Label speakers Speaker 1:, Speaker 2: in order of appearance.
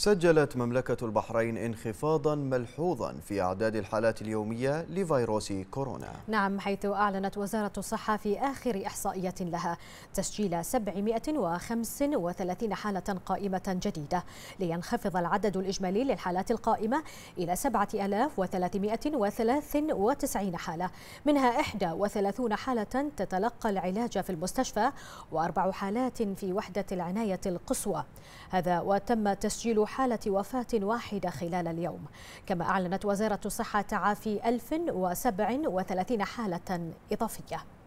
Speaker 1: سجلت مملكة البحرين انخفاضا ملحوظا في أعداد الحالات اليومية لفيروس كورونا
Speaker 2: نعم حيث أعلنت وزارة الصحة في آخر إحصائية لها تسجيل 735 حالة قائمة جديدة لينخفض العدد الإجمالي للحالات القائمة إلى 7393 حالة منها 31 حالة تتلقى العلاج في المستشفى وأربع حالات في وحدة العناية القصوى هذا وتم تسجيل حالة وفاة واحدة خلال اليوم كما أعلنت وزارة الصحة تعافي 1037 حالة إضافية